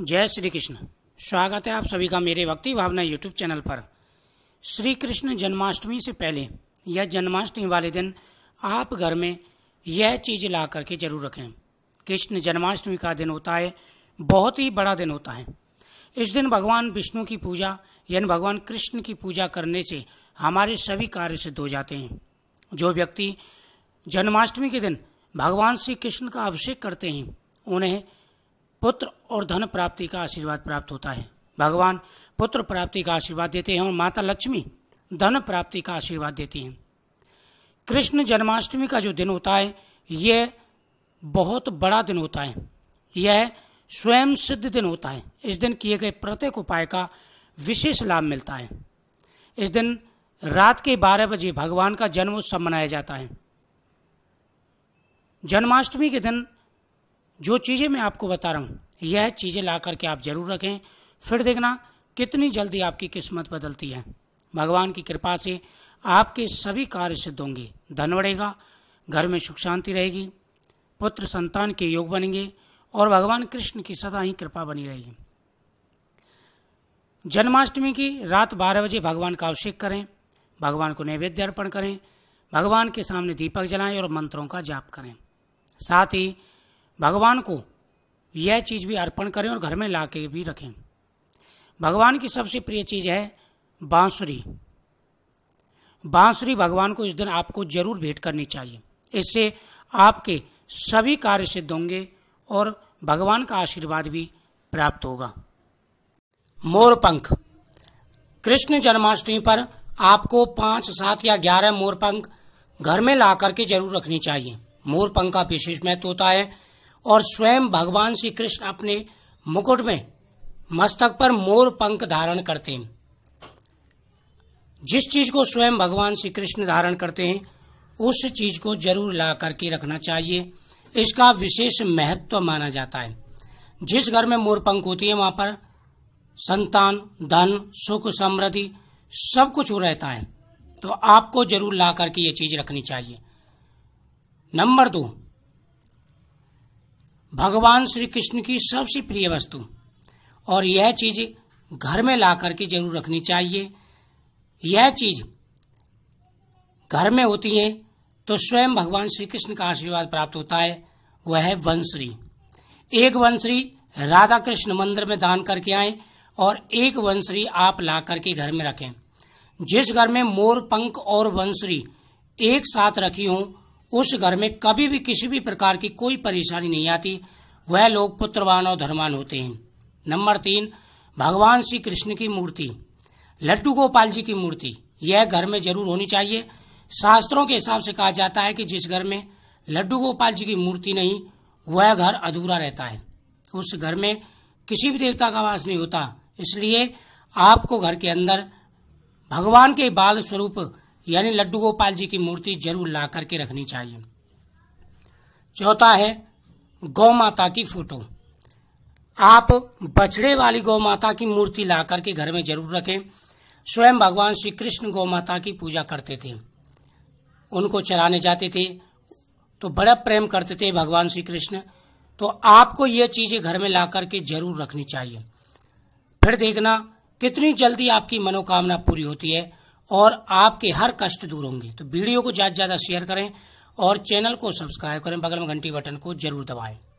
जय श्री कृष्ण स्वागत है आप सभी का मेरे भक्ति भावना यूट्यूब चैनल पर श्री कृष्ण जन्माष्टमी से पहले या जन्माष्टमी वाले दिन आप घर में यह चीज ला करके जरूर रखें कृष्ण जन्माष्टमी का दिन होता है बहुत ही बड़ा दिन होता है इस दिन भगवान विष्णु की पूजा यानी भगवान कृष्ण की पूजा करने से हमारे सभी कार्य सिद्ध हो जाते हैं जो व्यक्ति जन्माष्टमी के दिन भगवान श्री कृष्ण का अभिषेक करते हैं उन्हें पुत्र और धन प्राप्ति का आशीर्वाद प्राप्त होता है भगवान पुत्र प्राप्ति का आशीर्वाद देते हैं और माता लक्ष्मी धन प्राप्ति का आशीर्वाद देती हैं कृष्ण जन्माष्टमी का जो दिन होता है यह बहुत बड़ा दिन होता है यह स्वयं सिद्ध दिन होता है इस दिन किए गए प्रत्येक उपाय का विशेष लाभ मिलता है इस दिन रात के बारह बजे भगवान का जन्म उत्सव मनाया जाता है जन्माष्टमी के दिन जो चीज़ें मैं आपको बता रहा हूँ यह चीज़ें ला करके आप ज़रूर रखें फिर देखना कितनी जल्दी आपकी किस्मत बदलती है भगवान की कृपा से आपके सभी कार्य सिद्ध होंगे धन बढ़ेगा घर में सुख शांति रहेगी पुत्र संतान के योग बनेंगे और भगवान कृष्ण की सदा ही कृपा बनी रहेगी जन्माष्टमी की रात बारह बजे भगवान का अभिषेक करें भगवान को नैवेद्य अर्पण करें भगवान के सामने दीपक जलाएं और मंत्रों का जाप करें साथ ही भगवान को यह चीज़ भी अर्पण करें और घर में ला भी रखें भगवान की सबसे प्रिय चीज़ है बांसुरी बांसुरी भगवान को इस दिन आपको जरूर भेंट करनी चाहिए इससे आपके सभी कार्य सिद्ध होंगे और भगवान का आशीर्वाद भी प्राप्त होगा मोरपंख कृष्ण जन्माष्टमी पर आपको पांच सात या ग्यारह मोरपंख घर में ला करके जरूर रखनी चाहिए मोरपंख का विशेष महत्व होता है और स्वयं भगवान श्री कृष्ण अपने मुकुट में मस्तक पर मोर पंख धारण करते हैं जिस चीज को स्वयं भगवान श्री कृष्ण धारण करते हैं उस चीज को जरूर ला करके रखना चाहिए इसका विशेष महत्व माना जाता है जिस घर में मोर पंख होती है वहां पर संतान धन सुख समृद्धि सब कुछ रहता है तो आपको जरूर ला करके ये चीज रखनी चाहिए नंबर दो भगवान श्री कृष्ण की सबसे प्रिय वस्तु और यह चीज घर में ला करके जरूर रखनी चाहिए यह चीज घर में होती है तो स्वयं भगवान श्री कृष्ण का आशीर्वाद प्राप्त होता है वह है वंश्री एक वंश्री राधा कृष्ण मंदिर में दान करके आए और एक वंश्री आप ला करके घर में रखें जिस घर में मोर पंख और वंश्री एक साथ रखी हूं उस घर में कभी भी किसी भी प्रकार की कोई परेशानी नहीं आती वह लोग पुत्रवान और धर्मान होते हैं नंबर तीन भगवान श्री कृष्ण की मूर्ति लड्डू गोपाल जी की मूर्ति यह घर में जरूर होनी चाहिए शास्त्रों के हिसाब से कहा जाता है कि जिस घर में लड्डू गोपाल जी की मूर्ति नहीं वह घर अधूरा रहता है उस घर में किसी भी देवता का वास नहीं होता इसलिए आपको घर के अंदर भगवान के बाल स्वरूप यानी लड्डू गोपाल जी की मूर्ति जरूर ला करके रखनी चाहिए चौथा है गौ माता की फोटो आप बछड़े वाली गौ माता की मूर्ति ला करके घर में जरूर रखें स्वयं भगवान श्री कृष्ण गौ माता की पूजा करते थे उनको चराने जाते थे तो बड़ा प्रेम करते थे भगवान श्री कृष्ण तो आपको ये चीजें घर में ला करके जरूर रखनी चाहिए फिर देखना कितनी जल्दी आपकी मनोकामना पूरी होती है और आपके हर कष्ट दूर होंगे तो वीडियो को ज्यादा से ज्यादा शेयर करें और चैनल को सब्सक्राइब करें बगल में घंटी बटन को जरूर दबाएं